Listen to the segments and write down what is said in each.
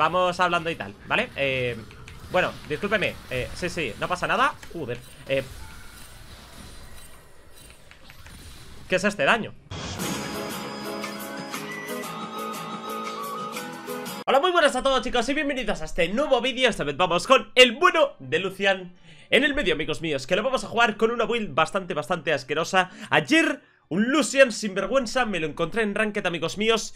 Vamos hablando y tal, ¿vale? Eh, bueno, discúlpeme eh, Sí, sí, no pasa nada Joder eh. ¿Qué es este daño? Hola, muy buenas a todos chicos y bienvenidos a este nuevo vídeo Esta vez vamos con el bueno de Lucian en el medio, amigos míos Que lo vamos a jugar con una build bastante, bastante asquerosa Ayer, un Lucian vergüenza me lo encontré en Ranked, amigos míos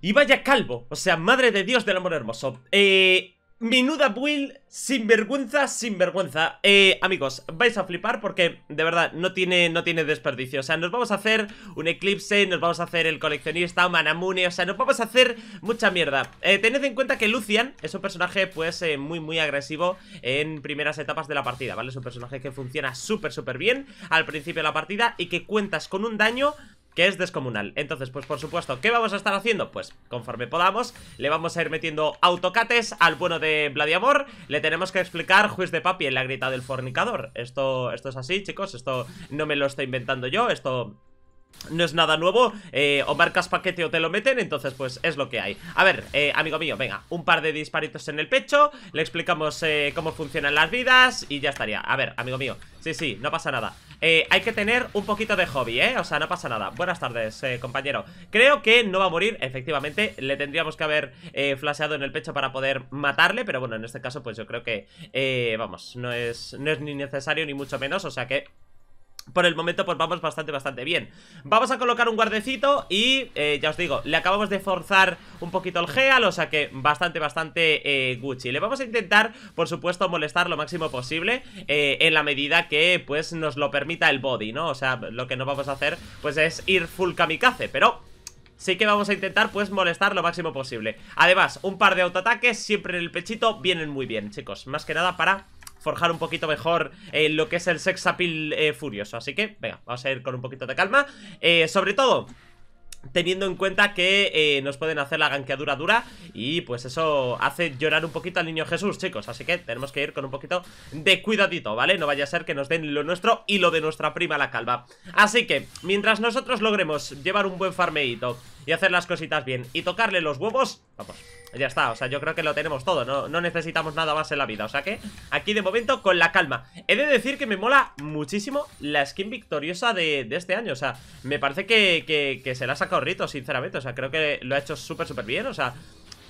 y vaya calvo, o sea, madre de Dios del amor hermoso Eh... will sin vergüenza vergüenza, Eh, amigos, vais a flipar porque de verdad no tiene, no tiene desperdicio O sea, nos vamos a hacer un eclipse, nos vamos a hacer el coleccionista, Manamune O sea, nos vamos a hacer mucha mierda eh, Tened en cuenta que Lucian es un personaje pues eh, muy muy agresivo en primeras etapas de la partida, ¿vale? Es un personaje que funciona súper súper bien al principio de la partida Y que cuentas con un daño es descomunal Entonces, pues por supuesto, ¿qué vamos a estar haciendo? Pues conforme podamos, le vamos a ir metiendo autocates al bueno de Amor, Le tenemos que explicar juez de papi en la grita del fornicador Esto, esto es así, chicos, esto no me lo estoy inventando yo, esto no es nada nuevo, eh, o marcas paquete o te lo meten, entonces pues es lo que hay A ver, eh, amigo mío, venga, un par de disparitos en el pecho Le explicamos eh, cómo funcionan las vidas y ya estaría A ver, amigo mío, sí, sí, no pasa nada eh, hay que tener un poquito de hobby, ¿eh? O sea, no pasa nada Buenas tardes, eh, compañero Creo que no va a morir, efectivamente Le tendríamos que haber eh, flasheado en el pecho para poder matarle Pero bueno, en este caso pues yo creo que eh, Vamos, no es, no es ni necesario ni mucho menos O sea que por el momento pues vamos bastante, bastante bien Vamos a colocar un guardecito y eh, ya os digo, le acabamos de forzar un poquito el geal O sea que bastante, bastante eh, Gucci Le vamos a intentar, por supuesto, molestar lo máximo posible eh, En la medida que pues nos lo permita el body, ¿no? O sea, lo que no vamos a hacer pues es ir full kamikaze Pero sí que vamos a intentar pues molestar lo máximo posible Además, un par de autoataques siempre en el pechito vienen muy bien, chicos Más que nada para forjar un poquito mejor eh, lo que es el sex eh, furioso. Así que, venga, vamos a ir con un poquito de calma. Eh, sobre todo, teniendo en cuenta que nos pueden hacer la ganqueadura dura y pues eso hace llorar un poquito al niño Jesús, chicos, así que tenemos que ir con un poquito de cuidadito, ¿vale? No vaya a ser que nos den lo nuestro y lo de nuestra prima la calva. Así que, mientras nosotros logremos llevar un buen farmeito y hacer las cositas bien y tocarle los huevos, vamos, ya está, o sea, yo creo que lo tenemos todo, no, no necesitamos nada más en la vida, o sea que aquí de momento con la calma. He de decir que me mola muchísimo la skin victoriosa de, de este año, o sea, me parece que, que, se la ha sacado Rito, sinceramente, o sea, creo que lo ha hecho súper, súper bien, o sea...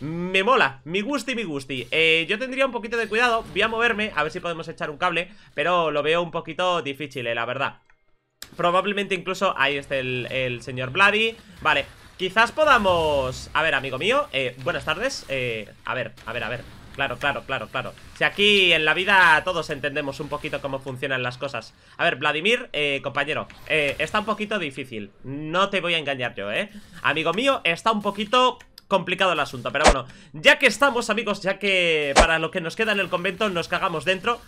Me mola, mi gusti, mi gusti eh, Yo tendría un poquito de cuidado, voy a moverme A ver si podemos echar un cable, pero lo veo un poquito difícil, eh, la verdad Probablemente incluso, ahí esté el, señor Vladi Vale, Quizás podamos... A ver, amigo mío, eh, buenas tardes eh, A ver, a ver, a ver Claro, claro, claro, claro Si aquí en la vida todos entendemos un poquito cómo funcionan las cosas A ver, Vladimir, eh, compañero Está un poquito difícil No te voy a engañar yo, eh Amigo mío, está un poquito complicado el asunto Pero bueno, ya que estamos amigos Ya que para lo que nos queda en el convento Nos cagamos dentro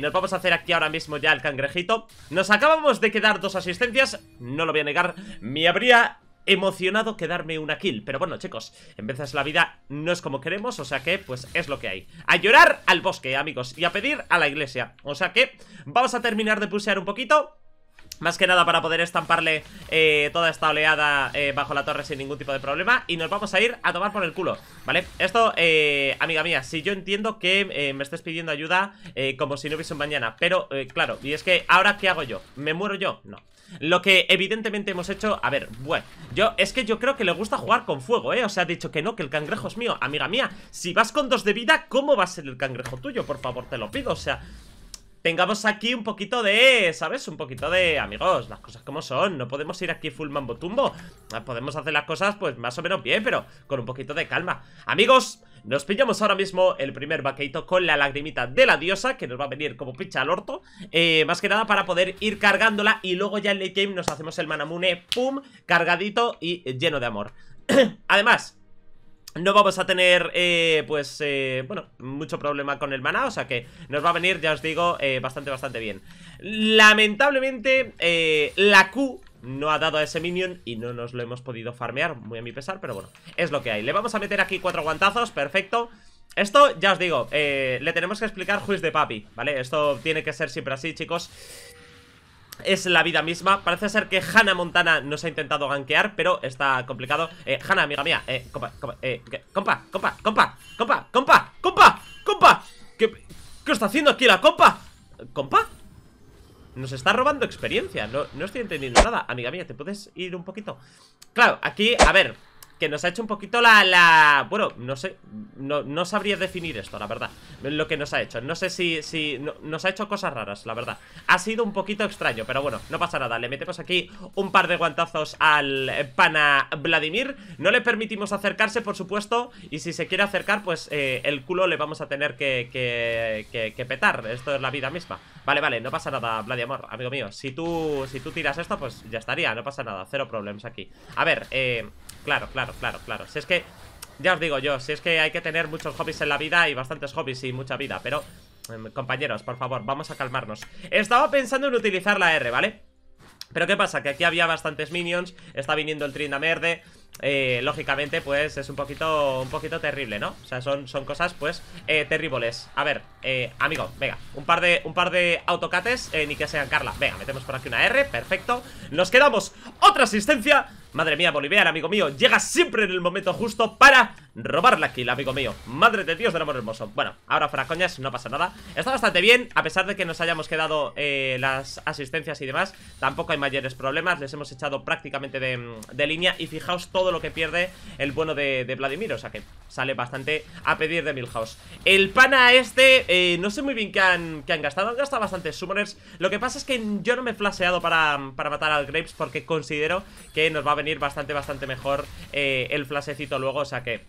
Nos vamos a hacer aquí ahora mismo ya el cangrejito Nos acabamos de quedar dos asistencias No lo voy a negar, me habría emocionado que darme una kill Pero bueno, chicos, en veces la vida no es como queremos O sea que, pues es lo que hay A llorar al bosque, amigos Y a pedir a la iglesia O sea que vamos a terminar de pusear un poquito más que nada para poder estamparle eh, toda esta oleada eh, bajo la torre sin ningún tipo de problema Y nos vamos a ir a tomar por el culo, ¿vale? Esto, eh, amiga mía, si yo entiendo que me estés pidiendo ayuda como si no hubiese un mañana Pero, claro, y es que, ¿ahora qué hago yo? ¿Me muero yo? No lo que evidentemente hemos hecho, a ver, bueno yo Es que yo creo que le gusta jugar con fuego, eh O sea, ha dicho que no, que el cangrejo es mío Amiga mía, si vas con dos de vida, ¿cómo va a ser el cangrejo tuyo? Por favor, te lo pido, o sea Tengamos aquí un poquito de, ¿sabes? Un poquito de, amigos, las cosas como son No podemos ir aquí full mambo tumbo Podemos hacer las cosas, pues, más o menos bien Pero con un poquito de calma Amigos, nos pillamos ahora mismo el primer vaquito con la lagrimita de la diosa Que nos va a venir como picha al orto eh, Más que nada para poder ir cargándola Y luego ya en late game nos hacemos el manamune Pum, cargadito y lleno de amor Además, no vamos a tener, eh, pues, eh, bueno, mucho problema con el mana. O sea que nos va a venir, ya os digo, bastante, bastante bien Lamentablemente, la Q no ha dado a ese minion y no nos lo hemos podido farmear Muy a mi pesar, pero bueno, es lo que hay Le vamos a meter aquí cuatro guantazos, perfecto Esto, ya os digo, eh, le tenemos que explicar juiz de papi, ¿vale? Esto tiene que ser siempre así, chicos es la vida misma Parece ser que Hannah Montana nos ha intentado gankear Pero está complicado eh, Hannah, amiga mía eh, compa, compa, eh, compa, compa, compa, compa, compa, compa, compa ¿Qué, ¿Qué está haciendo aquí la compa? ¿Compa? Nos está robando experiencia. No, no estoy entendiendo nada. Amiga mía, ¿te puedes ir un poquito? Claro, aquí, a ver que nos ha hecho un poquito la... la bueno, no sé, no, sabría definir esto, la verdad Lo que nos ha hecho, no sé si... si nos ha hecho cosas raras, la verdad Ha sido un poquito extraño, pero bueno, no pasa nada Le metemos aquí un par de guantazos al pana Vladimir No le permitimos acercarse, por supuesto Y si se quiere acercar, pues eh, el culo le vamos a tener que, que, que, petar Esto es la vida misma Vale, vale, no pasa nada, Vladimir, amigo mío Si tú, si tú tiras esto, pues ya estaría, no pasa nada Cero problemas aquí A ver, eh... Claro, claro, claro, claro. Si es que, ya os digo yo, si es que hay que tener muchos hobbies en la vida y bastantes hobbies y mucha vida, pero... Em, compañeros, por favor, vamos a calmarnos Estaba pensando en utilizar la R, ¿vale? Pero qué pasa, que aquí había bastantes minions Está viniendo el Trindamerde eh, lógicamente, pues es un poquito un poquito terrible, ¿no? O sea, son, son cosas, pues, eh, terribles. A ver, eh, amigo, venga, un par de, un par de autocates, eh, ni que sean Carla. Venga, metemos por aquí una R, perfecto. Nos quedamos otra asistencia Madre mía, Boliviar, amigo mío Llega siempre en el momento justo para robar la kill, amigo mío Madre de Dios del amor hermoso Bueno, ahora fuera no pasa nada Está bastante bien, a pesar de que nos hayamos quedado eh, las asistencias y demás Tampoco hay mayores problemas, les hemos echado prácticamente de, línea Y fijaos todo lo que pierde el bueno de, Vladimir O sea que sale bastante a pedir de Milhouse El pana este, eh, no sé muy bien qué han, han gastado Han gastado bastantes summoners Lo que pasa es que yo no me he flaseado para, para matar al Graves, Porque considero que nos va a venir bastante, bastante mejor eh, el flasecito luego O sea que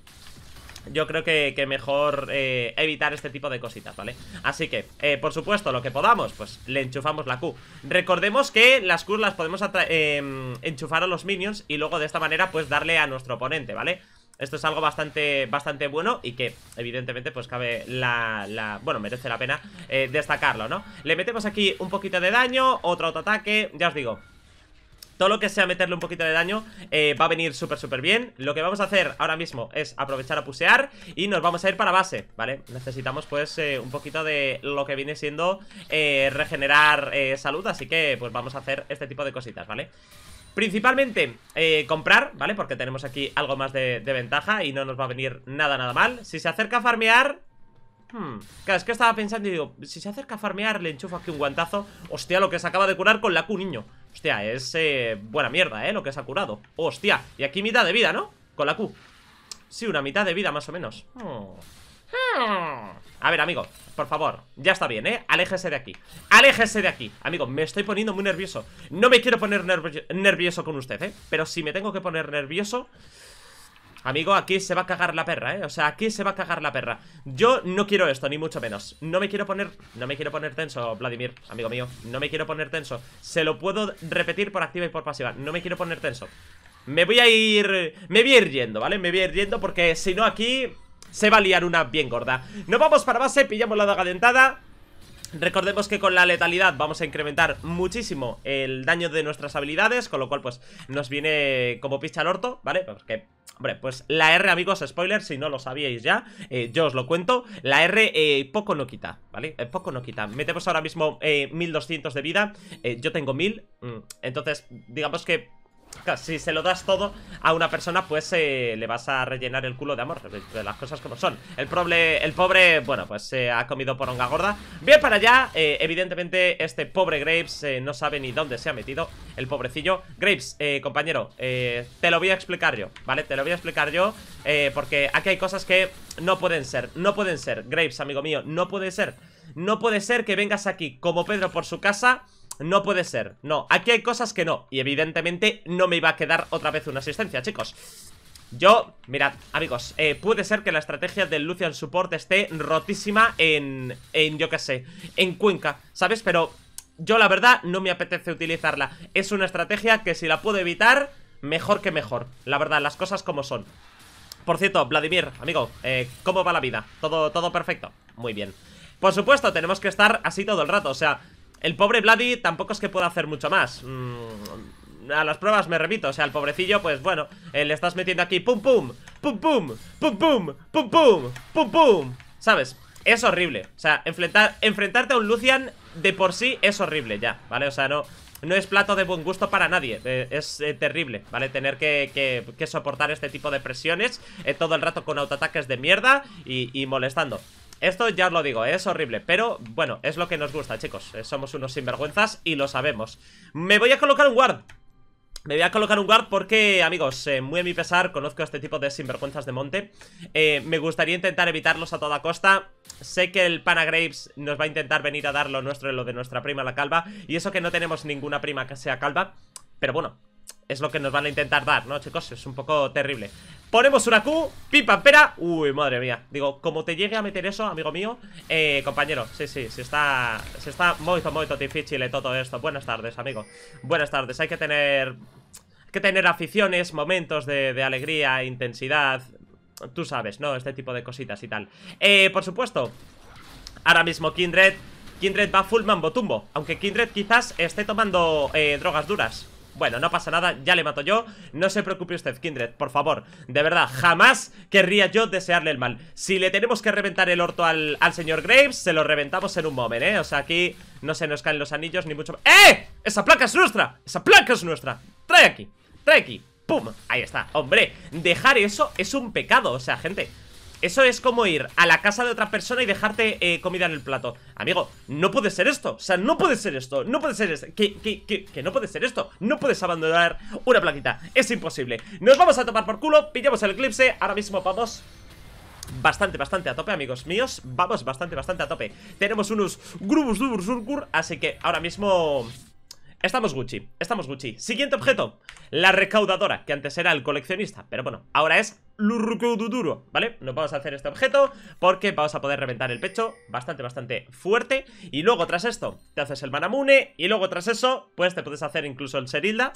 yo creo que, mejor eh, evitar este tipo de cositas, ¿vale? Así que, eh, por supuesto, lo que podamos, pues le enchufamos la Q Recordemos que las Q las podemos em, enchufar a los minions y luego de esta manera, pues darle a nuestro oponente, ¿vale? Esto es algo bastante, bastante bueno y que evidentemente pues cabe la... la bueno, merece la pena eh, destacarlo, ¿no? Le metemos aquí un poquito de daño, otro autoataque, ya os digo... Todo lo que sea meterle un poquito de daño eh, va a venir súper, súper bien Lo que vamos a hacer ahora mismo es aprovechar a pusear Y nos vamos a ir para base, ¿vale? Necesitamos pues eh, un poquito de lo que viene siendo eh, regenerar salud Así que pues vamos a hacer este tipo de cositas, ¿vale? Principalmente comprar, ¿vale? Porque tenemos aquí algo más de, de, ventaja y no nos va a venir nada, nada mal Si se acerca a farmear, Hmm. Claro, es que estaba pensando y digo, si se acerca a farmear, le enchufo aquí un guantazo. Hostia, lo que se acaba de curar con la Q, niño. Hostia, es eh, buena mierda, ¿eh? Lo que se ha curado. Hostia, y aquí mitad de vida, ¿no? Con la Q. Sí, una mitad de vida más o menos. Hmm. A ver, amigo, por favor, ya está bien, ¿eh? Aléjese de aquí, aléjese de aquí Amigo, me estoy poniendo muy nervioso No me quiero poner nervioso con usted, ¿eh? Pero si me tengo que poner nervioso Amigo, aquí se va a cagar la perra, ¿eh? O sea, aquí se va a cagar la perra Yo no quiero esto, ni mucho menos No me quiero poner... No me quiero poner tenso, Vladimir, amigo mío No me quiero poner tenso Se lo puedo repetir por activa y por pasiva No me quiero poner tenso Me voy a ir... Me voy a ir yendo, ¿vale? Me voy a porque si no aquí... Se va a liar una bien gorda No vamos para base, pillamos la daga dentada Recordemos que con la letalidad vamos a incrementar muchísimo el daño de nuestras habilidades Con lo cual pues nos viene como picha al orto, ¿vale? Porque, hombre, pues la R, amigos, spoiler, si no lo sabíais ya eh, Yo os lo cuento, la R eh, poco no quita, ¿vale? Eh, poco no quita Metemos ahora mismo 1200 de vida, yo tengo 1000 mm, Entonces, digamos que si se lo das todo a una persona, pues eh, le vas a rellenar el culo de amor. De las cosas como son. El, problema, el pobre, bueno, pues se eh, ha comido por onga gorda. Bien para allá. Eh, evidentemente, este pobre Graves no sabe ni dónde se ha metido. El pobrecillo. Graves, compañero, te lo voy a explicar yo, ¿vale? Te lo voy a explicar yo. porque aquí hay cosas que no pueden ser. No pueden ser. Graves, amigo mío, no puede ser. No puede ser que vengas aquí como Pedro por su casa no puede ser, no, aquí hay cosas que no Y evidentemente no me iba a quedar otra vez una asistencia, chicos yo, mirad, amigos, eh, puede ser que la estrategia del Lucian Support esté rotísima en, en yo qué sé, en Cuenca, ¿sabes? Pero yo la verdad no me apetece utilizarla Es una estrategia que si la puedo evitar, mejor que mejor La verdad, las cosas como son Por cierto, Vladimir, amigo, eh, ¿cómo va la vida? Todo, todo perfecto, muy bien por supuesto, tenemos que estar así todo el rato O sea, el pobre Vladi tampoco es que pueda hacer mucho más A las pruebas me repito, o sea, el pobrecillo, pues bueno Le estás metiendo aquí, pum pum, pum pum, pum pum, pum pum, pum pum ¿Sabes? Es horrible, o sea, enfrentar, enfrentarte a un Lucian de por sí es horrible ya, ¿vale? O sea, no, no es plato de buen gusto para nadie Es terrible, ¿vale? Tener que, soportar este tipo de presiones Todo el rato con autoataques de mierda y molestando esto ya os lo digo, es horrible Pero bueno, es lo que nos gusta, chicos eh, Somos unos sinvergüenzas y lo sabemos Me voy a colocar un guard me voy a colocar un guard porque, amigos, eh, muy a mi pesar, conozco este tipo de sinvergüenzas de monte eh, Me gustaría intentar evitarlos a toda costa Sé que el Pana nos va a intentar venir a dar nuestro y lo de nuestra prima la calva Y eso que no tenemos ninguna prima que sea calva Pero bueno, es lo que nos van a intentar dar, ¿no, chicos? Es un poco terrible Ponemos una Q, pipa pera Uy, madre mía, digo, como te llegue a meter eso, amigo mío Eh, compañero, sí, sí, se está, se está muy, muy difícil todo esto Buenas tardes, amigo Buenas tardes, hay que tener, hay que tener aficiones, momentos de, alegría, intensidad Tú sabes, ¿no? Este tipo de cositas y tal Eh, por supuesto Ahora mismo Kindred Kindred va full mambo tumbo Aunque Kindred quizás esté tomando eh, drogas duras bueno, no pasa nada, ya le mato yo No se preocupe usted, Kindred, por favor De verdad, jamás querría yo desearle el mal Si le tenemos que reventar el orto al, señor Graves Se lo reventamos en un momento, ¿eh? O sea, aquí no se nos caen los anillos ni mucho... ¡Eh! ¡Esa placa es nuestra! ¡Esa placa es nuestra! ¡Trae aquí! ¡Trae aquí! ¡Pum! Ahí está, hombre Dejar eso es un pecado, o sea, gente eso es como ir a la casa de otra persona y dejarte eh, comida en el plato. Amigo, no puede ser esto. O sea, no puede ser esto. No puede ser esto. Que, que, no puede ser esto. No puedes abandonar una plaquita. Es imposible. Nos vamos a tomar por culo. Pillamos el eclipse. Ahora mismo vamos bastante, bastante a tope, amigos míos Vamos bastante, bastante a tope Tenemos unos grubus de Así que ahora mismo... Estamos Gucci, estamos Gucci Siguiente objeto La recaudadora, que antes era el coleccionista Pero bueno, ahora es duro, ¿vale? Nos vamos a hacer este objeto porque vamos a poder reventar el pecho bastante, bastante fuerte. Y luego tras esto te haces el Manamune y luego tras eso pues te puedes hacer incluso el Serilda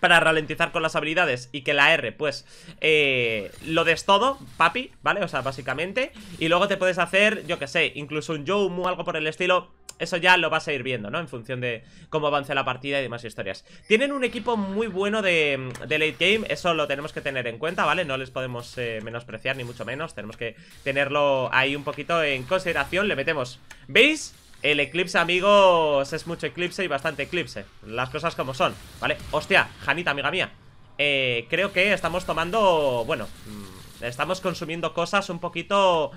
para ralentizar con las habilidades y que la R, pues, eh, lo des todo, papi, ¿vale? O sea, básicamente. Y luego te puedes hacer, yo que sé, incluso un Joumu, algo por el estilo eso ya lo vas a ir viendo, ¿no? En función de cómo avance la partida y demás historias Tienen un equipo muy bueno de, late game Eso lo tenemos que tener en cuenta, ¿vale? No les podemos eh, menospreciar, ni mucho menos Tenemos que tenerlo ahí un poquito en consideración Le metemos, ¿veis? El eclipse, amigos, es mucho eclipse y bastante eclipse Las cosas como son, ¿vale? Hostia, Janita, amiga mía eh, Creo que estamos tomando, bueno... Mm, estamos consumiendo cosas un poquito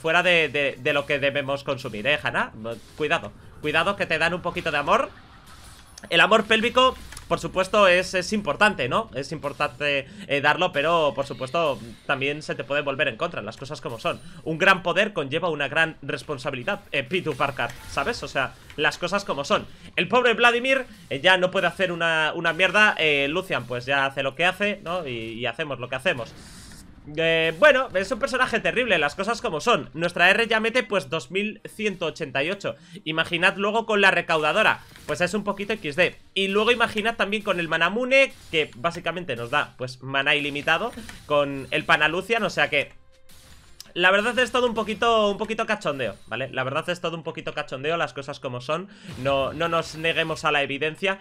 Fuera de, lo que debemos consumir, ¿eh, Hanna? Cuidado, cuidado que te dan un poquito de amor El amor pélvico por supuesto, es, importante, ¿no? Es importante eh, darlo, pero por supuesto también se te puede volver en contra, las cosas como son. Un gran poder conlleva una gran responsabilidad, eh, Pitu Parker, ¿sabes? O sea, las cosas como son. El pobre Vladimir eh, ya no puede hacer una, mierda, Lucian pues ya hace lo que hace, ¿no? y hacemos lo que hacemos. Eh, bueno, es un personaje terrible, las cosas como son Nuestra R ya mete pues 2188 Imaginad luego con la recaudadora Pues es un poquito XD Y luego imaginad también con el Manamune Que básicamente nos da pues mana ilimitado Con el Panalucian, o sea que la verdad es todo un poquito, un poquito cachondeo, ¿vale? La verdad es todo un poquito cachondeo, las cosas como son No, no nos neguemos a la evidencia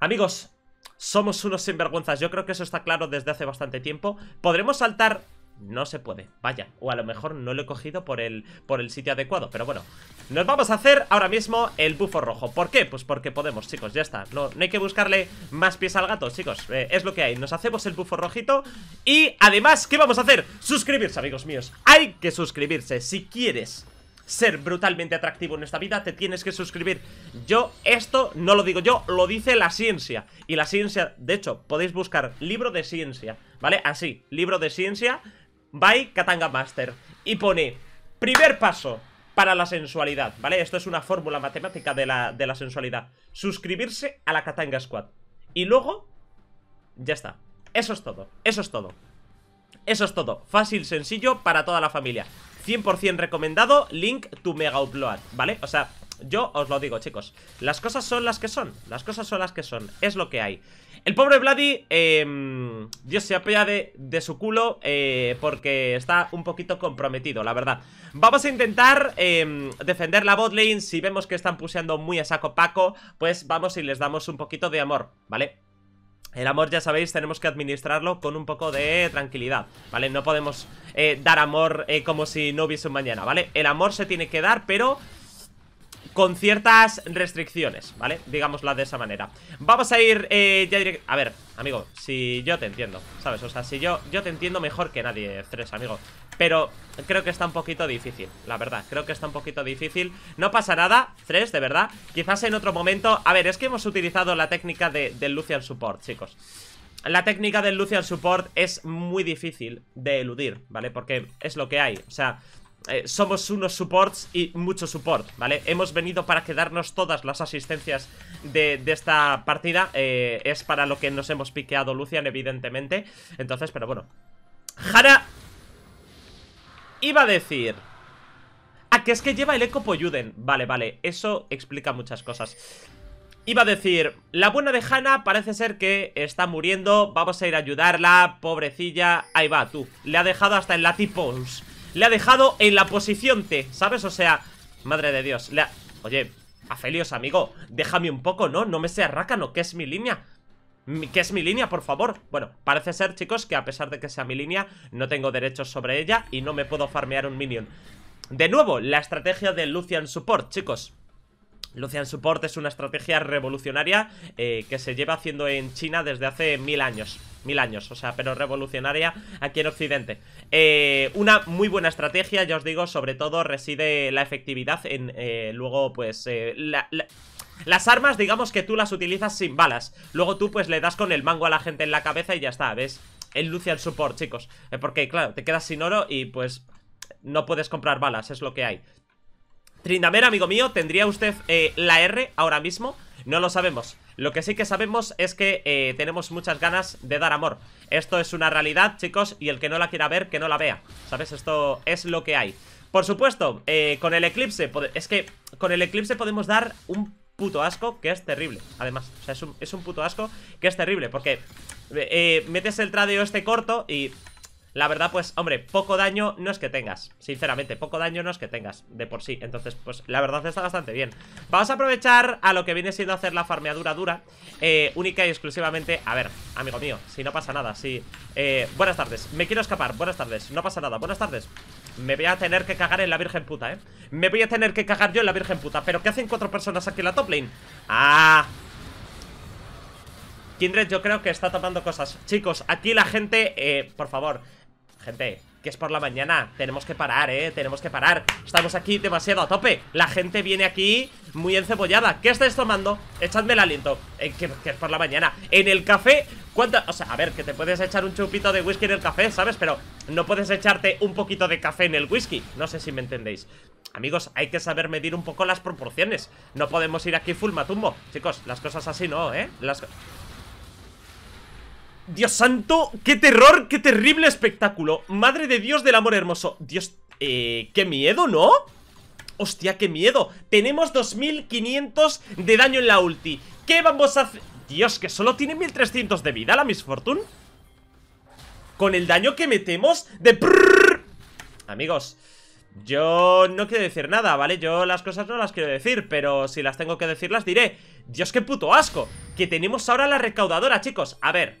Amigos, somos unos sinvergüenzas, yo creo que eso está claro desde hace bastante tiempo ¿Podremos saltar? No se puede, vaya O a lo mejor no lo he cogido por el, por el sitio adecuado Pero bueno, nos vamos a hacer ahora mismo el bufo rojo ¿Por qué? Pues porque podemos, chicos, ya está No, hay que buscarle más pies al gato, chicos eh, Es lo que hay, nos hacemos el bufo rojito Y además, ¿qué vamos a hacer? Suscribirse, amigos míos Hay que suscribirse si quieres ser brutalmente atractivo en esta vida, te tienes que suscribir. Yo, esto no lo digo yo, lo dice la ciencia. Y la ciencia, de hecho, podéis buscar libro de ciencia, ¿vale? Así, libro de ciencia by Katanga Master. Y pone, primer paso para la sensualidad, ¿vale? Esto es una fórmula matemática de la, de la sensualidad. Suscribirse a la Katanga Squad. Y luego, ya está. Eso es todo, eso es todo. Eso es todo, fácil, sencillo para toda la familia 100% recomendado, link to mega upload, ¿vale? O sea, yo os lo digo, chicos Las cosas son las que son Las cosas son las que son Es lo que hay El pobre Vladi em, Dios se apoya de, de su culo eh, Porque está un poquito comprometido, la verdad Vamos a intentar em, defender la botlane Si vemos que están puseando muy a saco Paco Pues vamos y les damos un poquito de amor, ¿vale? El amor, ya sabéis, tenemos que administrarlo con un poco de tranquilidad, ¿vale? No podemos eh, dar amor eh, como si no hubiese un mañana, ¿vale? El amor se tiene que dar, pero con ciertas restricciones, ¿vale? Digámosla de esa manera Vamos a ir eh, ya A ver, amigo, si yo te entiendo, ¿sabes? O sea, si yo, yo te entiendo mejor que nadie, tres, amigo pero creo que está un poquito difícil, la verdad Creo que está un poquito difícil No pasa nada, tres, de verdad Quizás en otro momento... A ver, es que hemos utilizado la técnica de, del Lucian Support, chicos La técnica del Lucian Support es muy difícil de eludir, ¿vale? Porque es lo que hay, o sea... Eh, somos unos supports y mucho support, ¿vale? Hemos venido para quedarnos todas las asistencias de, esta partida eh, Es para lo que nos hemos piqueado Lucian, evidentemente Entonces, pero bueno Hana Iba a decir Ah, que es que lleva el eco Poyuden Vale, vale, eso explica muchas cosas Iba a decir, la buena de Hana parece ser que está muriendo, vamos a ir a ayudarla, pobrecilla, ahí va, tú, le ha dejado hasta en la t le ha dejado en la posición T, ¿sabes? O sea, madre de Dios, le ha... Oye, Afelios, amigo, déjame un poco, ¿no? No me seas rácano, que es mi línea que es mi línea, por favor Bueno, parece ser, chicos, que a pesar de que sea mi línea No tengo derechos sobre ella Y no me puedo farmear un minion De nuevo, la estrategia de Lucian Support, chicos Lucian Support es una estrategia revolucionaria eh, Que se lleva haciendo en China desde hace mil años mil años, o sea, pero revolucionaria aquí en Occidente. Eh, una muy buena estrategia, ya os digo, sobre todo reside la efectividad en eh, luego, pues, eh, Las armas, digamos que tú las utilizas sin balas. Luego tú pues le das con el mango a la gente en la cabeza y ya está, ¿ves? El Lucian Support, chicos. porque, claro, te quedas sin oro y pues no puedes comprar balas, es lo que hay. Trindamer, amigo mío, ¿tendría usted la R ahora mismo? No lo sabemos. Lo que sí que sabemos es que eh, tenemos muchas ganas de dar amor Esto es una realidad, chicos, y el que no la quiera ver, que no la vea ¿Sabes? Esto es lo que hay Por supuesto, eh, con el eclipse, es que con el eclipse podemos dar un puto asco que es terrible Además, es un, puto asco que es terrible Porque eh, metes el tradeo este corto y la verdad, pues, hombre, poco daño no es que tengas Sinceramente, poco daño no es que tengas De por sí, entonces, pues, la verdad está bastante bien Vamos a aprovechar a lo que viene siendo hacer la farmeadura dura eh, Única y exclusivamente, a ver, amigo mío Si no pasa nada, sí eh, buenas tardes, me quiero escapar, buenas tardes No pasa nada, buenas tardes me voy a tener que cagar en la virgen puta, ¿eh? Me voy a tener que cagar yo en la virgen puta ¿Pero qué hacen cuatro personas aquí en la top lane? ¡Ah! Kindred yo creo que está tomando cosas Chicos, aquí la gente, eh, por favor Gente, que es por la mañana Tenemos que parar, eh, tenemos que parar Estamos aquí demasiado a tope La gente viene aquí muy encebollada ¿Qué estáis tomando? Echadme el aliento eh, que, es por la mañana En el café, ¿cuánta? O sea, a ver, que te puedes echar un chupito de whisky en el café, ¿sabes? Pero no puedes echarte un poquito de café en el whisky No sé si me entendéis Amigos, hay que saber medir un poco las proporciones No podemos ir aquí full matumbo Chicos, las cosas así no, ¿eh? Las Dios santo, qué terror, qué terrible espectáculo Madre de Dios del amor hermoso Dios, eh, qué miedo, ¿no? Hostia, qué miedo Tenemos 2500 de daño en la ulti ¿Qué vamos a hacer? Dios, que solo tiene 1300 de vida la Miss Fortune Con el daño que metemos de... Amigos yo no quiero decir nada, ¿vale? Yo las cosas no las quiero decir, pero si las tengo que decir las diré Dios, qué puto asco Que tenemos ahora la recaudadora, chicos A ver,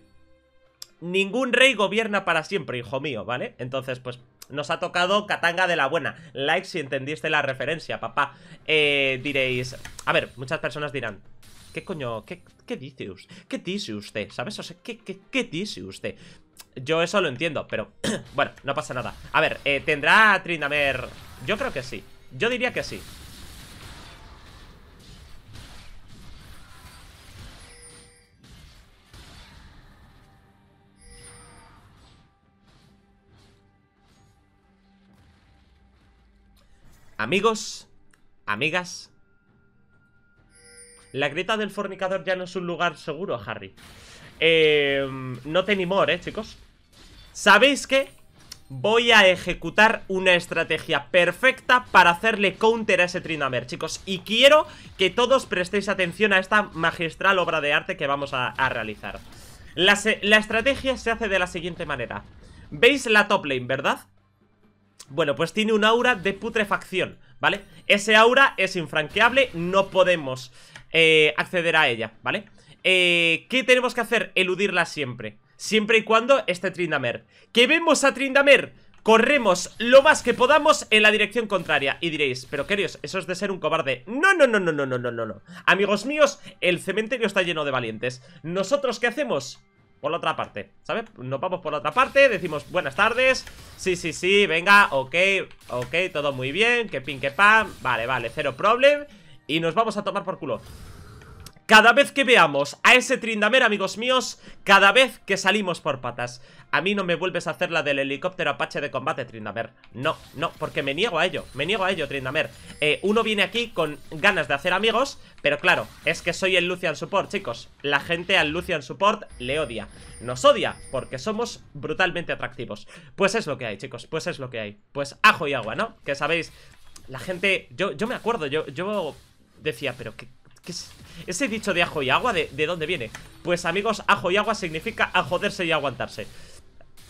ningún rey gobierna para siempre, hijo mío, ¿vale? Entonces, pues, nos ha tocado Katanga de la buena. Like si entendiste la referencia, papá. Eh, diréis... A ver, muchas personas dirán... ¿Qué coño? ¿Qué, qué dice usted? ¿Qué dice usted? ¿Sabes? O sea, ¿qué, qué, dice usted? Yo eso lo entiendo, pero... bueno, no pasa nada. A ver, eh, ¿tendrá Trindamer...? Yo creo que sí. Yo diría que sí. Amigos, amigas La grieta del fornicador ya no es un lugar seguro, Harry eh, No tenemos, eh, chicos ¿Sabéis que Voy a ejecutar una estrategia perfecta para hacerle counter a ese Trinamer, chicos Y quiero que todos prestéis atención a esta magistral obra de arte que vamos a, realizar la, la estrategia se hace de la siguiente manera ¿Veis la top lane, verdad? Bueno, pues tiene un aura de putrefacción, ¿vale? Ese aura es infranqueable, no podemos eh, acceder a ella, ¿vale? Eh, ¿Qué tenemos que hacer? Eludirla siempre Siempre y cuando esté Trindamer ¿Que vemos a Trindamer? Corremos lo más que podamos en la dirección contraria Y diréis, pero queridos, eso es de ser un cobarde No, no, no, no, no, no, no, no Amigos míos, el cementerio está lleno de valientes ¿Nosotros qué hacemos? por la otra parte, ¿sabes? Nos vamos por la otra parte, decimos buenas tardes Sí, sí, sí, venga, ok, ok, todo muy bien, que pin, que pam Vale, vale, cero problem Y nos vamos a tomar por culo cada vez que veamos a ese Trindamer, amigos míos, cada vez que salimos por patas. A mí no me vuelves a hacer la del helicóptero Apache de combate, Trindamer No, no, porque me niego a ello, me niego a ello, Trindamer eh, Uno viene aquí con ganas de hacer amigos Pero claro, es que soy el Lucian Support, chicos La gente al Lucian Support le odia Nos odia, porque somos brutalmente atractivos Pues es lo que hay, chicos, pues es lo que hay Pues ajo y agua, ¿no? Que sabéis, la gente... Yo, yo me acuerdo, yo, yo decía, pero qué, es? Ese dicho de ajo y agua, ¿de, ¿de dónde viene? Pues amigos, ajo y agua significa a joderse y aguantarse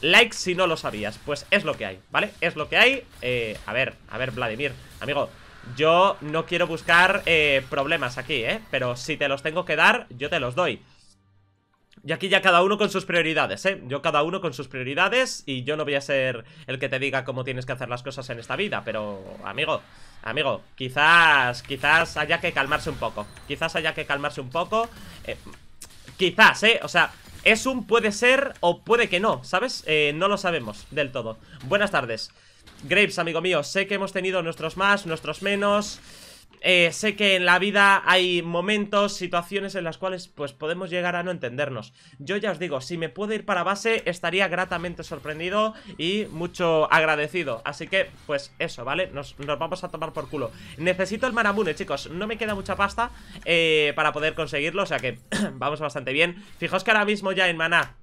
Like si no lo sabías Pues es lo que hay, ¿vale? Es lo que hay eh, A ver, a ver, Vladimir Amigo, yo no quiero buscar eh, problemas aquí, ¿eh? Pero si te los tengo que dar, yo te los doy y aquí ya cada uno con sus prioridades, ¿eh? Yo cada uno con sus prioridades y yo no voy a ser el que te diga cómo tienes que hacer las cosas en esta vida, pero amigo, amigo, quizás, quizás haya que calmarse un poco, quizás haya que calmarse un poco, eh, quizás, ¿eh? O sea, es un puede ser o puede que no, ¿sabes? Eh, no lo sabemos del todo Buenas tardes Graves, amigo mío, sé que hemos tenido nuestros más, nuestros menos eh, sé que en la vida hay momentos, situaciones en las cuales pues podemos llegar a no entendernos. Yo ya os digo, si me puedo ir para base estaría gratamente sorprendido y mucho agradecido. Así que pues eso, ¿vale? Nos, vamos a tomar por culo. Necesito el marabune, chicos. No me queda mucha pasta eh, para poder conseguirlo, o sea que vamos bastante bien. Fijaos que ahora mismo ya en maná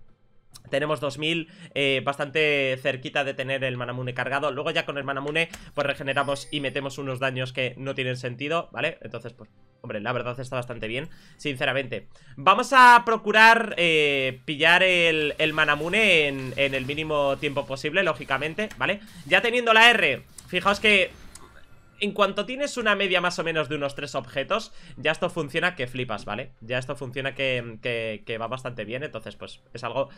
tenemos 2000 eh, bastante cerquita de tener el Manamune cargado. Luego ya con el Manamune pues regeneramos y metemos unos daños que no tienen sentido, ¿vale? Entonces pues, hombre, la verdad está bastante bien, sinceramente. Vamos a procurar eh, pillar el, Manamune en, el mínimo tiempo posible, lógicamente, ¿vale? Ya teniendo la R, fijaos que en cuanto tienes una media más o menos de unos tres objetos, ya esto funciona que flipas, ¿vale? Ya esto funciona que, va bastante bien, entonces pues es algo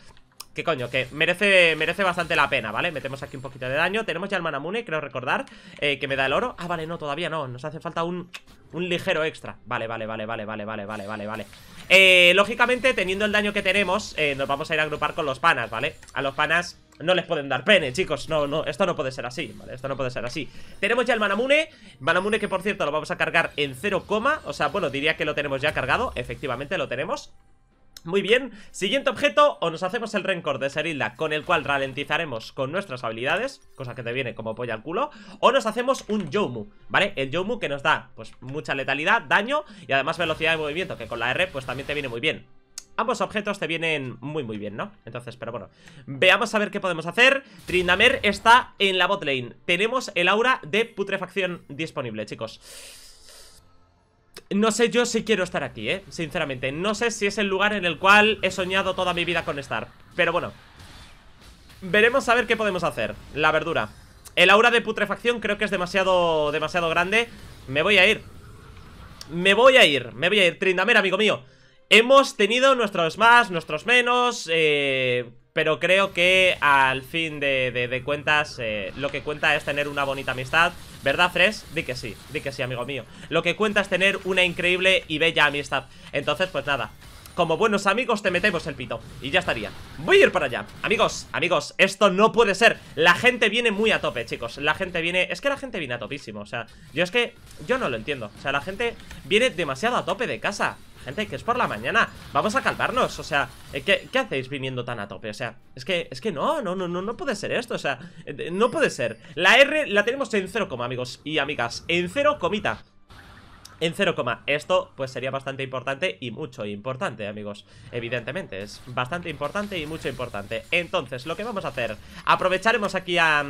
que coño, que merece, merece bastante la pena, ¿vale? Metemos aquí un poquito de daño Tenemos ya el Manamune, creo recordar eh, Que me da el oro Ah, vale, no, todavía no Nos hace falta un, ligero extra Vale, vale, vale, vale, vale, vale, vale, vale, vale eh, Lógicamente, teniendo el daño que tenemos eh, Nos vamos a ir a agrupar con los panas, ¿vale? A los panas no les pueden dar pene, chicos No, no, esto no puede ser así, ¿vale? Esto no puede ser así Tenemos ya el Manamune Manamune que, por cierto, lo vamos a cargar en 0, o sea, bueno, diría que lo tenemos ya cargado Efectivamente, lo tenemos muy bien, siguiente objeto o nos hacemos el rencor de Serilda con el cual ralentizaremos con nuestras habilidades, cosa que te viene como polla al culo, o nos hacemos un jomu ¿vale? El Yomu que nos da pues mucha letalidad, daño y además velocidad de movimiento, que con la R pues también te viene muy bien. Ambos objetos te vienen muy muy bien, ¿no? Entonces, pero bueno Veamos a ver qué podemos hacer Trindamer está en la bot lane Tenemos el aura de putrefacción disponible, chicos no sé yo si quiero estar aquí, ¿eh? Sinceramente, no sé si es el lugar en el cual he soñado toda mi vida con estar Pero bueno Veremos a ver qué podemos hacer La verdura El aura de putrefacción creo que es demasiado, demasiado grande Me voy a ir Me voy a ir, me voy a ir Trindamer, amigo mío Hemos tenido nuestros más, nuestros menos Eh pero creo que al fin de, cuentas eh, lo que cuenta es tener una bonita amistad ¿Verdad, Fresh? Di que sí, di que sí, amigo mío Lo que cuenta es tener una increíble y bella amistad Entonces, pues nada, como buenos amigos te metemos el pito Y ya estaría Voy a ir para allá Amigos, amigos, esto no puede ser La gente viene muy a tope, chicos La gente viene... Es que la gente viene a topísimo O sea, yo es que... Yo no lo entiendo O sea, la gente viene demasiado a tope de casa gente, que es por la mañana Vamos a calmarnos, o sea eh, ¿qué, hacéis viniendo tan a tope? O sea, es que, es que no, no, no, no puede ser esto O sea, eh, no puede ser La R la tenemos en cero coma, amigos y amigas En cero comita en 0, esto pues sería bastante importante y mucho importante, amigos. Evidentemente, es bastante importante y mucho importante. Entonces, lo que vamos a hacer, aprovecharemos aquí a,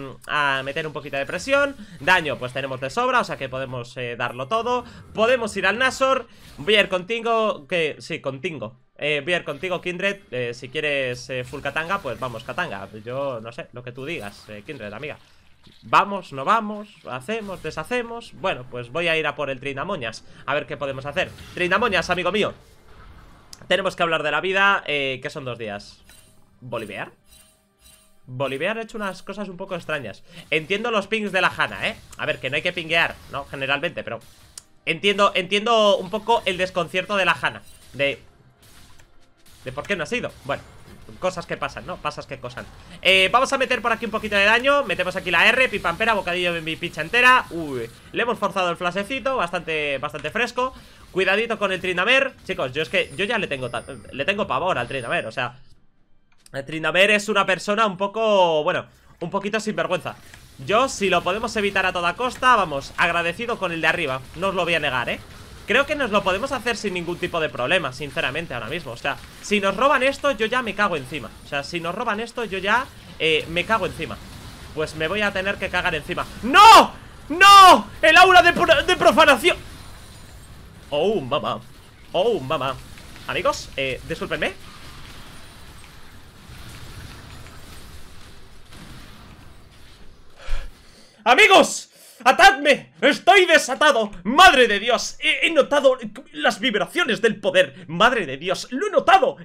meter un poquito de presión. Daño pues tenemos de sobra, o sea que podemos eh, darlo todo. Podemos ir al Nasor. Voy a ir contigo, que sí, contigo. Eh, voy a ir contigo, Kindred. Eh, si quieres full Katanga, pues vamos, Katanga. Yo no sé, lo que tú digas, Kindred, amiga. Vamos, no vamos, hacemos, deshacemos Bueno, pues voy a ir a por el Trindamoñas A ver qué podemos hacer Trindamoñas, amigo mío Tenemos que hablar de la vida, eh, que son dos días ¿Boliviar? Boliviar ha hecho unas cosas un poco extrañas Entiendo los pings de la Hanna, ¿eh? A ver, que no hay que pinguear, ¿no? Generalmente, pero... Entiendo, entiendo un poco el desconcierto de la Hanna De... De por qué no ha sido Bueno Cosas que pasan, ¿no? Pasas que cosas eh, Vamos a meter por aquí un poquito de daño Metemos aquí la R, pipampera, bocadillo de mi picha entera Uy, le hemos forzado el flashecito Bastante, bastante fresco Cuidadito con el Trindamer Chicos, yo es que yo ya le tengo, le tengo pavor al Trindamer O sea, el Trindamer es una persona un poco, bueno Un poquito sinvergüenza Yo, si lo podemos evitar a toda costa Vamos, agradecido con el de arriba No os lo voy a negar, ¿eh? Creo que nos lo podemos hacer sin ningún tipo de problema, sinceramente, ahora mismo O sea, si nos roban esto, yo ya me cago encima O sea, si nos roban esto, yo ya eh, me cago encima Pues me voy a tener que cagar encima ¡No! ¡No! ¡El aura de, profanación! Oh, mamá Oh, mamá Amigos, eh, Amigos ¡Atadme! ¡Estoy desatado! ¡Madre de Dios! He, notado las vibraciones del poder. ¡Madre de Dios! ¡Lo he notado!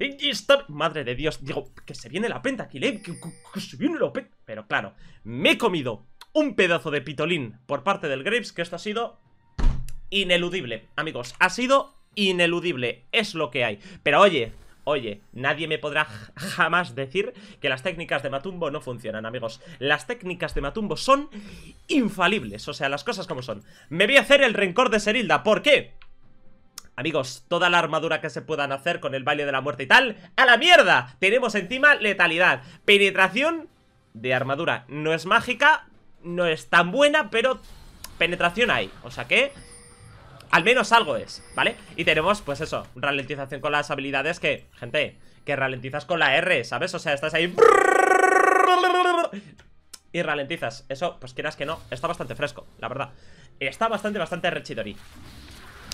¡Madre de Dios! Digo, que se viene la penta aquí, que, que se viene la penta... Pero claro, me he comido un pedazo de pitolín por parte del Graves, que esto ha sido ineludible, amigos. Ha sido ineludible. Es lo que hay. Pero oye, Oye, nadie me podrá jamás decir que las técnicas de Matumbo no funcionan, amigos. Las técnicas de Matumbo son infalibles, o sea, las cosas como son. Me voy a hacer el rencor de Serilda, ¿por qué? Amigos, toda la armadura que se puedan hacer con el baile de la muerte y tal, ¡a la mierda! Tenemos encima letalidad, penetración de armadura. No es mágica, no es tan buena, pero penetración hay. O sea que al menos algo es, ¿vale? Y tenemos, pues eso, ralentización con las habilidades que, gente, que ralentizas con la R, ¿sabes? O sea, estás ahí... Y ralentizas. Eso, pues quieras que no, está bastante fresco, la verdad. Está bastante, bastante rechidori.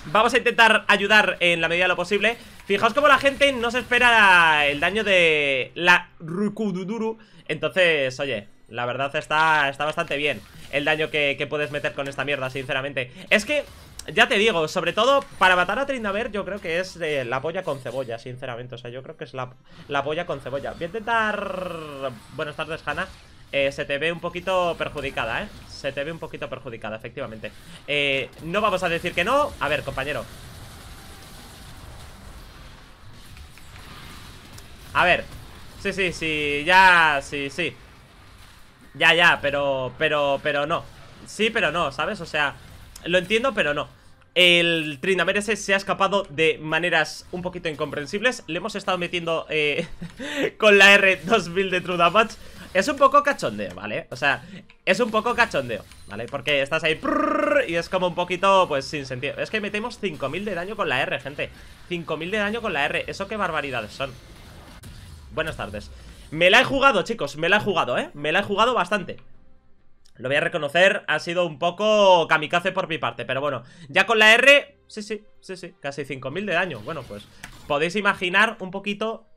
Vamos a intentar ayudar en la medida de lo posible Fijaos como la gente no se espera el daño de la Rukududuru Entonces, oye, la verdad está, está bastante bien el daño que puedes meter con esta mierda, sinceramente Es que ya te digo, sobre todo para matar a Trindaver, yo creo que es la polla con cebolla, sinceramente. O sea, yo creo que es la, la polla con cebolla. Voy a intentar... Buenas tardes, Hanna. Eh, se te ve un poquito perjudicada, ¿eh? Se te ve un poquito perjudicada, efectivamente. Eh, no vamos a decir que no. A ver, compañero. A ver. Sí, sí, sí, ya, sí, sí. Ya, ya, pero, pero, pero no. Sí, pero no, ¿sabes? O sea, lo entiendo, pero no el Trindamer se ha escapado de maneras un poquito incomprensibles. Le hemos estado metiendo eh, con la R2000 de True Es un poco cachondeo, ¿vale? O sea, es un poco cachondeo, ¿vale? Porque estás ahí y es como un poquito, pues, sin sentido. Es que metemos 5000 de daño con la R, gente. 5000 de daño con la R. Eso qué barbaridades son. Buenas tardes. Me la he jugado, chicos. Me la he jugado, ¿eh? Me la he jugado bastante. Lo voy a reconocer, ha sido un poco kamikaze por mi parte, pero bueno, ya con la R, sí, sí, sí, sí, casi 5.000 de daño. Bueno, pues podéis imaginar un poquito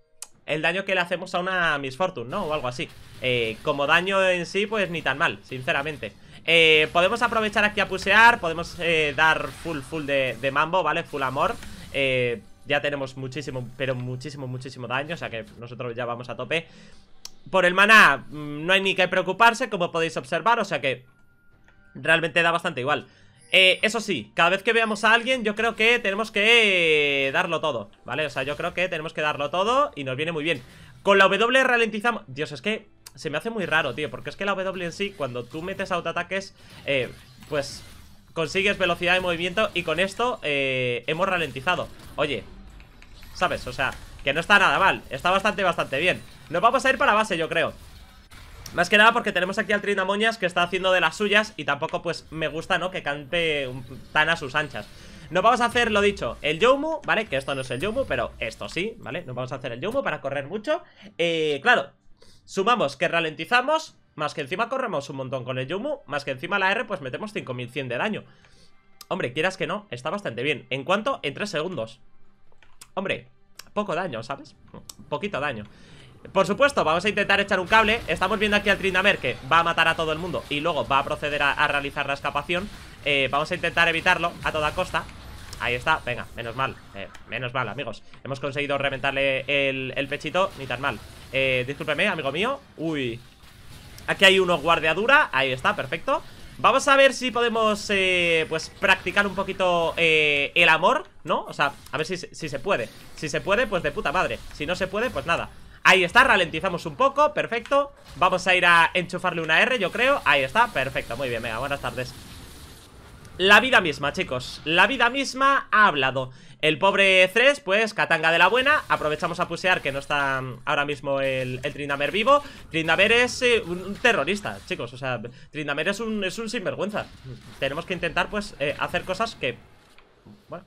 el daño que le hacemos a una Miss Fortune, ¿no? O algo así. Eh, como daño en sí, pues ni tan mal, sinceramente. Eh, podemos aprovechar aquí a pusear, podemos eh, dar full, full de, mambo, ¿vale? Full amor. ya tenemos muchísimo, pero muchísimo, muchísimo daño O sea que nosotros ya vamos a tope por el maná mm, no hay ni que preocuparse, como podéis observar, o sea que realmente da bastante igual. Eh, eso sí, cada vez que veamos a alguien yo creo que tenemos que darlo todo, ¿vale? O sea, yo creo que tenemos que darlo todo y nos viene muy bien. Con la W ralentizamos... Dios, es que se me hace muy raro, tío, porque es que la W en sí, cuando tú metes autoataques, eh, pues consigues velocidad de movimiento y con esto eh, hemos ralentizado. Oye, ¿sabes? O sea, que no está nada mal, está bastante, bastante bien. Nos vamos a ir para base, yo creo Más que nada porque tenemos aquí al Trinamoñas que está haciendo de las suyas Y tampoco pues me gusta, ¿no? Que cante tan a sus anchas nos vamos a hacer, lo dicho, el Yomu, ¿vale? Que esto no es el Yomu, pero esto sí, ¿vale? Nos vamos a hacer el Yomu para correr mucho eh, Claro, sumamos que ralentizamos Más que encima corremos un montón con el Yomu Más que encima la R pues metemos 5100 de daño Hombre, quieras que no, está bastante bien ¿En cuánto? En 3 segundos Hombre, poco daño, ¿sabes? Poquito daño por supuesto, vamos a intentar echar un cable Estamos viendo aquí al Trindamer que va a matar a todo el mundo Y luego va a proceder a, realizar la escapación eh, Vamos a intentar evitarlo a toda costa Ahí está, venga, menos mal eh, Menos mal, amigos Hemos conseguido reventarle el, pechito, ni tan mal eh, Discúlpeme, amigo mío Uy Aquí hay uno guardiadura, ahí está, perfecto Vamos a ver si podemos, eh, pues, practicar un poquito el amor, ¿no? O sea, a ver si, se puede Si se puede, pues de puta madre Si no se puede, pues nada Ahí está, ralentizamos un poco, perfecto Vamos a ir a enchufarle una R, yo creo Ahí está, perfecto, muy bien, venga, buenas tardes La vida misma, chicos La vida misma ha hablado El pobre 3, pues, katanga de la buena Aprovechamos a pusear que no está mm, ahora mismo el, Trindamer vivo Trindamer es eh, un terrorista, chicos O sea, Trindamer es un, es un sinvergüenza Tenemos que intentar, pues, eh, hacer cosas que... Bueno,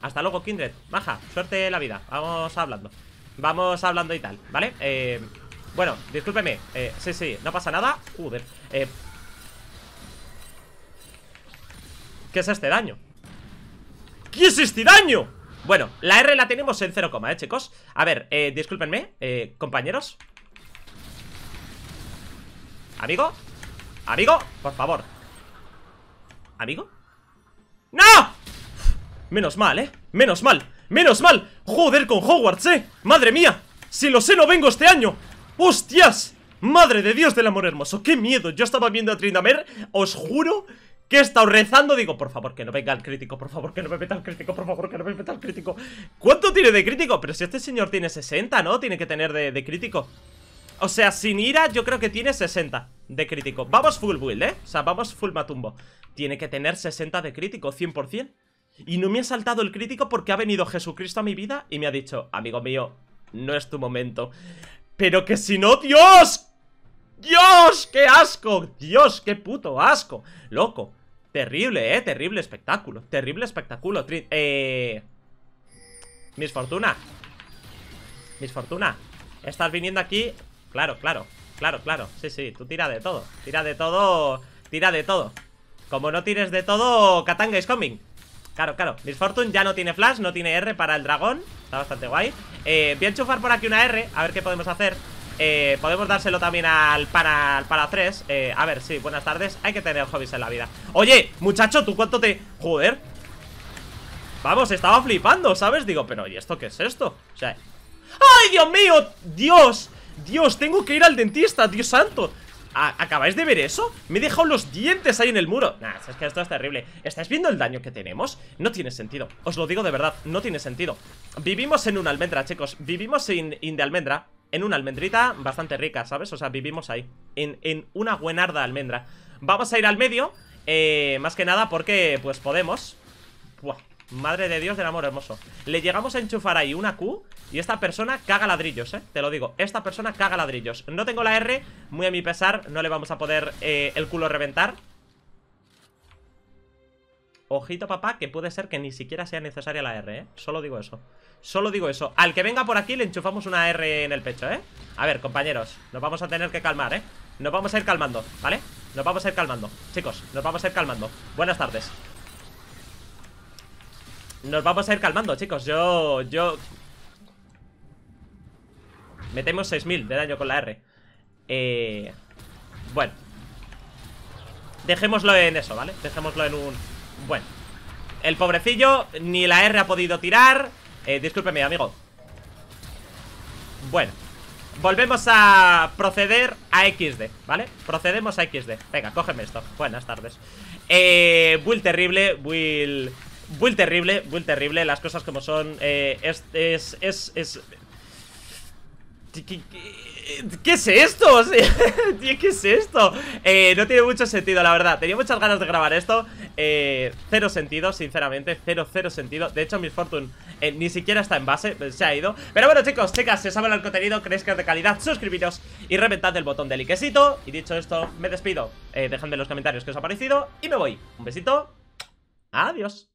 hasta luego, Kindred maja, suerte la vida, vamos hablando Vamos hablando y tal, ¿vale? Eh, bueno, discúlpenme, eh, Sí, sí, no pasa nada Joder eh, ¿Qué es este daño? ¿Qué es este daño? Bueno, la R la tenemos en 0, ¿eh, chicos? A ver, eh, discúlpenme eh, Compañeros ¿Amigo? ¿Amigo? Por favor ¿Amigo? ¡No! Menos mal, ¿eh? Menos mal Menos mal, joder con Hogwarts, eh Madre mía, si lo sé no vengo este año ¡Hostias! Madre de Dios del amor hermoso, qué miedo Yo estaba viendo a Trindamer, os juro Que he estado rezando, digo, por favor que no venga el crítico Por favor que no me meta el crítico, por favor que no me meta el crítico ¿Cuánto tiene de crítico? Pero si este señor tiene 60, ¿no? Tiene que tener de, de crítico o sea, sin ira yo creo que tiene 60 de crítico Vamos full build, ¿eh? O sea, vamos full matumbo Tiene que tener 60 de crítico, 100% y no me ha saltado el crítico porque ha venido Jesucristo a mi vida y me ha dicho, amigo mío, no es tu momento. Pero que si no, Dios, Dios, qué asco, Dios, qué puto asco, loco. Terrible, eh, terrible espectáculo, terrible espectáculo. eh... Mis Fortuna. Mis Fortuna. Estás viniendo aquí. Claro, claro, claro, claro. Sí, sí, tú tira de todo. Tira de todo, tira de todo. Como no tires de todo, Katanga is coming. Claro, claro, Fortune ya no tiene flash, no tiene R para el dragón Está bastante guay eh, Voy a enchufar por aquí una R, a ver qué podemos hacer eh, Podemos dárselo también al para, al para 3 eh, A ver, sí, buenas tardes Hay que tener hobbies en la vida Oye, muchacho, ¿tú cuánto te...? Joder Vamos, estaba flipando, ¿sabes? Digo, pero ¿y esto qué es esto? O sea... ¡Ay, Dios mío! ¡Dios! ¡Dios! Tengo que ir al dentista, Dios santo ¿Acabáis de ver eso? Me he dejado los dientes ahí en el muro Nah, es que esto es terrible ¿Estáis viendo el daño que tenemos? No tiene sentido Os lo digo de verdad, no tiene sentido Vivimos en una almendra, chicos Vivimos en de almendra en una almendrita bastante rica, ¿sabes? O sea, vivimos ahí En, en una buenarda almendra Vamos a ir al medio eh, Más que nada porque, pues podemos Buah, Madre de Dios del amor hermoso Le llegamos a enchufar ahí una Q Y esta persona caga ladrillos, eh Te lo digo, esta persona caga ladrillos No tengo la R, muy a mi pesar No le vamos a poder eh, el culo reventar Ojito papá, que puede ser que ni siquiera sea necesaria la R, eh Solo digo eso Solo digo eso Al que venga por aquí le enchufamos una R en el pecho, eh A ver, compañeros Nos vamos a tener que calmar, eh Nos vamos a ir calmando, ¿vale? Nos vamos a ir calmando Chicos, nos vamos a ir calmando Buenas tardes nos vamos a ir calmando, chicos Yo... yo... Metemos 6.000 de daño con la R eh... Bueno Dejémoslo en eso, ¿vale? Dejémoslo en un... Bueno El pobrecillo ni la R ha podido tirar eh, Discúlpeme, amigo Bueno Volvemos a proceder a XD, ¿vale? Procedemos a XD Venga, cógeme esto Buenas tardes eh, Will terrible, Will Build terrible, build terrible, las cosas como son. Eh, es, es, es, qué, es esto? ¿Qué es esto? Eh, no tiene mucho sentido, la verdad Tenía muchas ganas de grabar esto eh, Cero sentido, sinceramente Cero, cero sentido De hecho, Miss Fortune ni siquiera está en base pues, Se ha ido Pero bueno, chicos, chicas Si os saben el contenido Creéis que es de calidad Suscribiros Y reventad el botón de likecito Y dicho esto, me despido Dejadme en los comentarios que os ha parecido Y me voy Un besito Adiós.